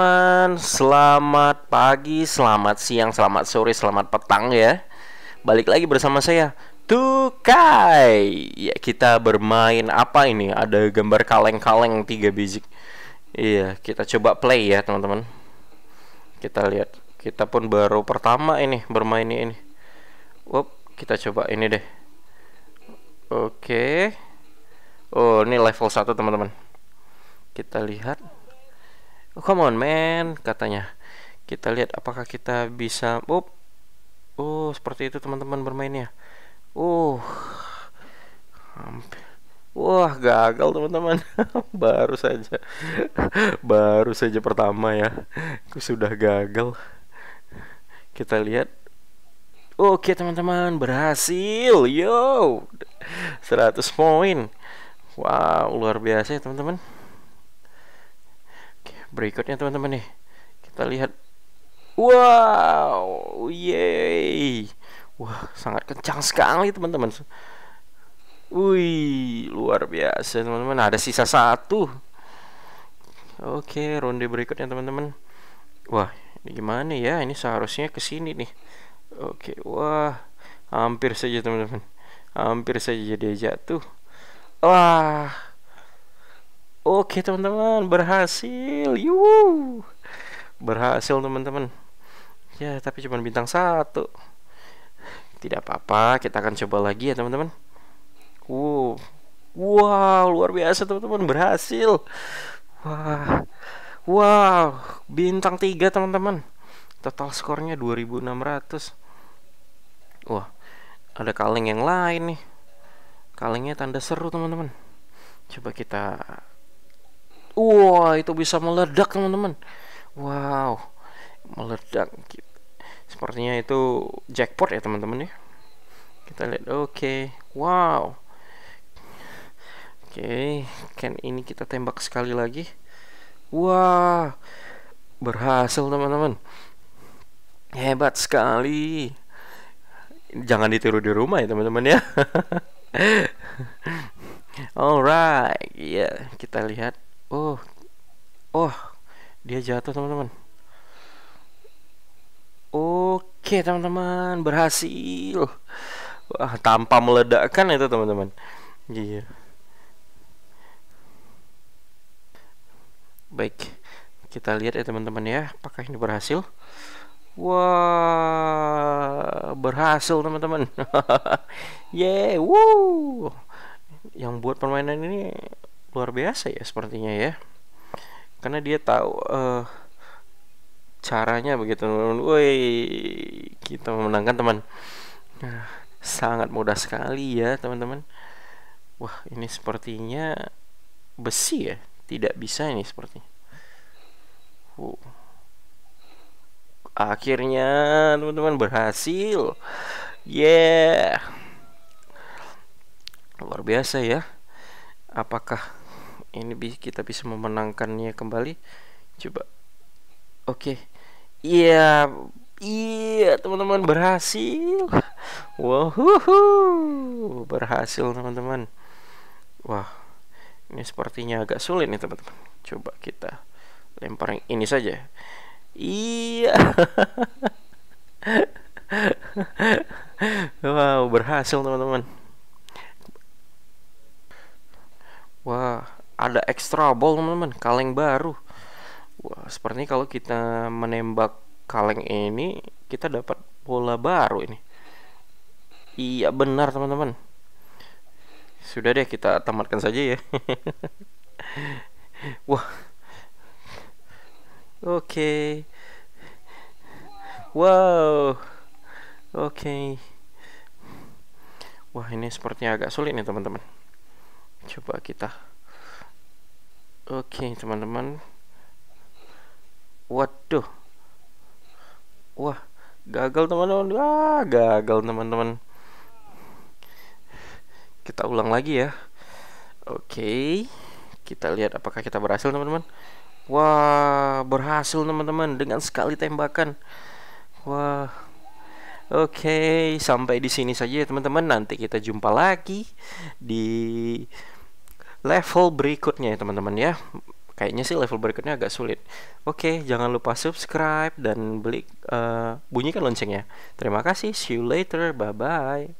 teman selamat pagi, selamat siang, selamat sore, selamat petang ya. Balik lagi bersama saya Tukai. Ya, kita bermain apa ini? Ada gambar kaleng-kaleng tiga biji. Iya, kita coba play ya, teman-teman. Kita lihat. Kita pun baru pertama ini bermain ini. Wop, kita coba ini deh. Oke. Oh, ini level 1, teman-teman. Kita lihat oh, come on man katanya kita lihat apakah kita bisa oh, uh seperti itu teman-teman bermainnya uh hampir Wah gagal teman-teman Baru saja Baru saja pertama ya Aku Sudah gagal Kita lihat Oke teman-teman berhasil Yo 100 poin Wow luar biasa ya teman-teman berikutnya teman-teman nih kita lihat wow yay wah sangat kencang sekali teman-teman wih luar biasa teman-teman ada sisa satu oke ronde berikutnya teman-teman wah ini gimana ya ini seharusnya ke sini nih oke wah hampir saja teman-teman hampir saja dia jatuh wah Oke teman-teman berhasil Yuh. Berhasil teman-teman Ya tapi cuma bintang satu Tidak apa-apa Kita akan coba lagi ya teman-teman wow. wow luar biasa teman-teman Berhasil Wah wow. wow Bintang tiga teman-teman Total skornya 2600 Wah Ada kaleng yang lain nih Kalengnya tanda seru teman-teman Coba kita Wah, itu bisa meledak, teman-teman. Wow, meledak gitu. Sepertinya itu jackpot ya, teman-teman ya. Kita lihat. Oke. Okay. Wow. Oke, okay. kan ini kita tembak sekali lagi. Wah. Berhasil, teman-teman. Hebat sekali. Jangan ditiru di rumah ya, teman-teman ya. Alright, ya, yeah, kita lihat Iya, jatuh teman-teman oke teman-teman berhasil wah tanpa meledakkan itu teman-teman iya baik kita lihat ya teman-teman ya apakah ini berhasil wah berhasil teman-teman yeah woo yang buat permainan ini luar biasa ya sepertinya ya karena dia tahu uh, caranya begitu woi kita memenangkan teman nah, sangat mudah sekali ya teman-teman wah ini sepertinya besi ya tidak bisa ini sepertinya uh. akhirnya teman-teman berhasil yeah luar biasa ya apakah ini kita bisa memenangkannya kembali coba oke okay. iya yeah. Iya teman-teman berhasil Wow Berhasil teman-teman Wah Ini sepertinya agak sulit nih teman-teman Coba kita lempar yang ini saja Iya Wow berhasil teman-teman Wah ada extra ball teman-teman kaleng baru Wah, seperti kalau kita menembak kaleng ini kita dapat bola baru ini iya benar teman-teman sudah deh kita tamatkan saja ya wah oke okay. wow oke okay. wah ini sepertinya agak sulit nih teman-teman coba kita Oke okay, teman-teman Waduh Wah gagal teman-teman Wah gagal teman-teman Kita ulang lagi ya Oke okay. Kita lihat apakah kita berhasil teman-teman Wah berhasil teman-teman Dengan sekali tembakan Wah Oke okay. Sampai di sini saja ya teman-teman Nanti kita jumpa lagi Di level berikutnya ya teman-teman ya kayaknya sih level berikutnya agak sulit. Oke, jangan lupa subscribe dan beli uh, bunyikan loncengnya. Terima kasih, see you later, bye bye.